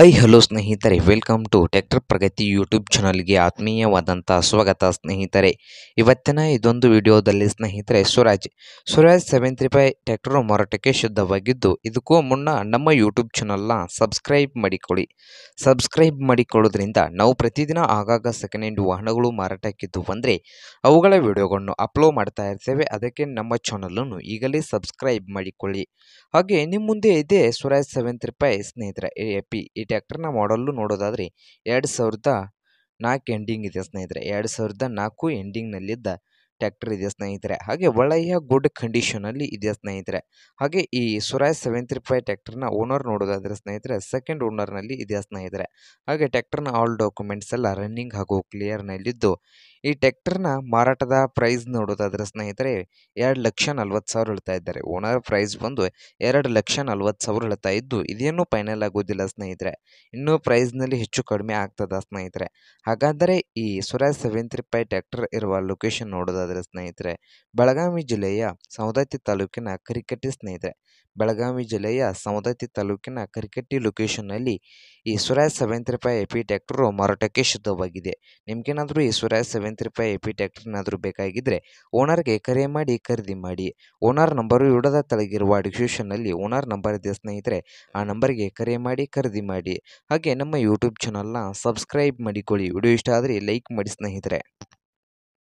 high hello ಸ್ನೇಹಿತರೆ welcome to tractor Pragati YouTube ಚಾನಲ್ಗೆ ಆತ್ಮೀಯವಾದಂಥ ಸ್ವಾಗತ ಸ್ನೇಹಿತರೆ ಇವತ್ತಿನ ಇದೊಂದು ವಿಡಿಯೋದಲ್ಲಿ ಸ್ನೇಹಿತರೆ Swaraj Swaraj seven three five tractor ಮಾರಾಟಕ್ಕೆ ಶುದ್ಧವಾಗಿದ್ದು ಇದಕ್ಕೂ ಮುನ್ನ ನಮ್ಮ ಯೂಟ್ಯೂಬ್ ಚಾನಲ್ನ ಸಬ್ಸ್ಕ್ರೈಬ್ ಮಾಡಿಕೊಳ್ಳಿ ಸಬ್ಸ್ಕ್ರೈಬ್ ಮಾಡಿಕೊಳ್ಳೋದ್ರಿಂದ ನಾವು ಪ್ರತಿದಿನ ಆಗಾಗ ಸೆಕೆಂಡ್ ಹ್ಯಾಂಡ್ ವಾಹನಗಳು ಮಾರಾಟಕ್ಕಿದ್ದು ಬಂದರೆ ಅವುಗಳ ವಿಡಿಯೋಗಳನ್ನು ಅಪ್ಲೋಡ್ ಮಾಡ್ತಾ ಇರ್ತೇವೆ ಅದಕ್ಕೆ ನಮ್ಮ ಚಾನಲನ್ನು ಈಗಲೇ ಸಬ್ಸ್ಕ್ರೈಬ್ ಮಾಡಿಕೊಳ್ಳಿ ಹಾಗೆ ನಿಮ್ಮ ಮುಂದೆ ಇದೆ ಸ್ವರಾಜ್ ಸೆವೆನ್ ತ್ರೀ ಫೈವ್ ಸ್ನೇಹಿತರ ಎ ಪಿ ಟ್ಯಾಕ್ಟರ್ನ ಮಾಡಲ್ಲು ನೋಡೋದಾದರೆ ಎರಡು ಸಾವಿರದ ನಾಲ್ಕು ಎಂಡಿಂಗ್ ಇದೆ ಸ್ನೇಹಿತರೆ ಎರಡು ಸಾವಿರದ ನಾಲ್ಕು ಎಂಡಿಂಗ್ನಲ್ಲಿದ್ದ ಟ್ಯಾಕ್ಟರ್ ಇದೆ ಸ್ನೇಹಿತರೆ ಹಾಗೆ ಒಳ್ಳೆಯ ಗುಡ್ ಕಂಡೀಷನಲ್ಲಿ ಇದೆ ಸ್ನೇಹಿತರೆ ಹಾಗೆ ಈ ಸುರಾಯ್ ಸೆವೆನ್ ತ್ರೀ ಫೈವ್ ಟ್ಯಾಕ್ಟರ್ನ ಓನರ್ ನೋಡೋದಾದರೆ ಸ್ನೇಹಿತರೆ ಸೆಕೆಂಡ್ ಓನರ್ನಲ್ಲಿ ಇದೆ ಸ್ನೇಹಿತರೆ ಹಾಗೆ ಟ್ಯಾಕ್ಟರ್ನ ಆಲ್ ಡಾಕ್ಯುಮೆಂಟ್ಸ್ ಎಲ್ಲ ರನ್ನಿಂಗ್ ಹಾಗೂ ಕ್ಲಿಯರ್ನಲ್ಲಿದ್ದು ಈ ಟ್ಯಾಕ್ಟರ್ನ ಮಾರಾಟದ ಪ್ರೈಸ್ ನೋಡೋದಾದರೆ ಸ್ನೇಹಿತರೆ ಎರಡು ಲಕ್ಷ ನಲ್ವತ್ತು ಸಾವಿರ ಹೇಳ್ತಾ ಇದ್ದಾರೆ ಓನರ್ ಪ್ರೈಸ್ ಬಂದು ಎರಡು ಲಕ್ಷ ನಲ್ವತ್ತು ಸಾವಿರ ಹೇಳ್ತಾ ಇದ್ದು ಇದೇನು ಫೈನಲ್ ಆಗೋದಿಲ್ಲ ಸ್ನೇಹಿತರೆ ಇನ್ನೂ ಪ್ರೈಸ್ನಲ್ಲಿ ಹೆಚ್ಚು ಕಡಿಮೆ ಆಗ್ತದ ಸ್ನೇಹಿತರೆ ಹಾಗಾದರೆ ಈ Swaraj seven three five tractor ಇರುವ ಲೊಕೇಶನ್ ನೋಡೋದಾದರೆ ಸ್ನೇಹಿತರೆ ಬೆಳಗಾವಿ ಜಿಲ್ಲೆಯ ಸವದತ್ತಿ ತಾಲೂಕಿನ ಕರಿಕಟ್ಟಿ ಸ್ನೇಹಿತರೆ ಬೆಳಗಾವಿ ಜಿಲ್ಲೆಯ ಸವದತ್ತಿ ತಾಲೂಕಿನ ಕರಿಕಟ್ಟಿ ಲೊಕೇಶನ್ನಲ್ಲಿ ಈ Swaraj five A AP tractor ಮಾರಾಟಕ್ಕೆ ಶುದ್ಧವಾಗಿದೆ ನಿಮ್ಗೇನಾದರೂ ಈ ಸ್ವರಾಜ್ ಸೆವೆಂತ್ ರೂಪಾಯಿ ಎಪಿ ಟ್ಯಾಕ್ಟ್ರನಾದರೂ ಬೇಕಾಗಿದ್ದರೆ ಓನರ್ಗೆ ಕರೆ ಮಾಡಿ ಖರೀದಿ ಮಾಡಿ ಓನರ್ ನಂಬರು ಇಡದ ತಳಗಿರುವ ಡಿಸ್ಕ್ರಿಪ್ಷನ್ನಲ್ಲಿ ಓನರ್ ನಂಬರ್ ಇದೆ ಸ್ನೇಹಿತರೆ ಆ ನಂಬರ್ಗೆ ಕರೆ ಮಾಡಿ ಖರೀದಿ ಮಾಡಿ ಹಾಗೆ ನಮ್ಮ ಯೂಟ್ಯೂಬ್ ಚಾನಲ್ನ ಸಬ್ಸ್ಕ್ರೈಬ್ ಮಾಡಿಕೊಳ್ಳಿ ವಿಡಿಯೋ ಇಷ್ಟ ಆದರೆ ಲೈಕ್ ಮಾಡಿ ಸ್ನೇಹಿತರೆ